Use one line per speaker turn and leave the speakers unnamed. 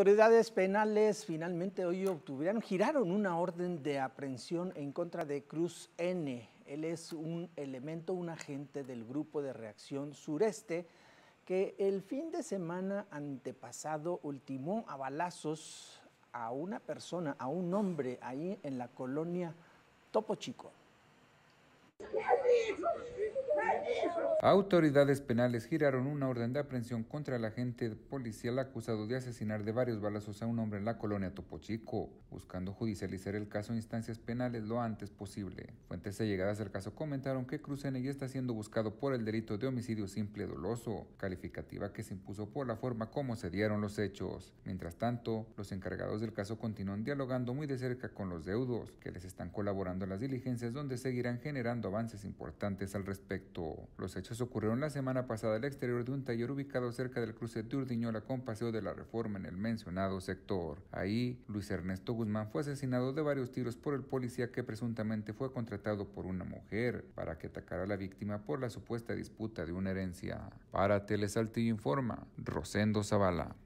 autoridades penales finalmente hoy obtuvieron, giraron una orden de aprehensión en contra de Cruz N. Él es un elemento, un agente del Grupo de Reacción Sureste que el fin de semana antepasado ultimó a balazos a una persona, a un hombre ahí en la colonia Topo Chico.
Autoridades penales giraron una orden de aprehensión contra el agente policial acusado de asesinar de varios balazos a un hombre en la colonia Topo Chico, buscando judicializar el caso en instancias penales lo antes posible. Fuentes allegadas al caso comentaron que ya está siendo buscado por el delito de homicidio simple doloso, calificativa que se impuso por la forma como se dieron los hechos. Mientras tanto, los encargados del caso continúan dialogando muy de cerca con los deudos, que les están colaborando en las diligencias donde seguirán generando avances importantes al respecto. Los hechos ocurrieron la semana pasada al exterior de un taller ubicado cerca del cruce de Urdiñola con Paseo de la Reforma en el mencionado sector. Ahí, Luis Ernesto Guzmán fue asesinado de varios tiros por el policía que presuntamente fue contratado por una mujer para que atacara a la víctima por la supuesta disputa de una herencia. Para Telesaltillo informa, Rosendo Zavala.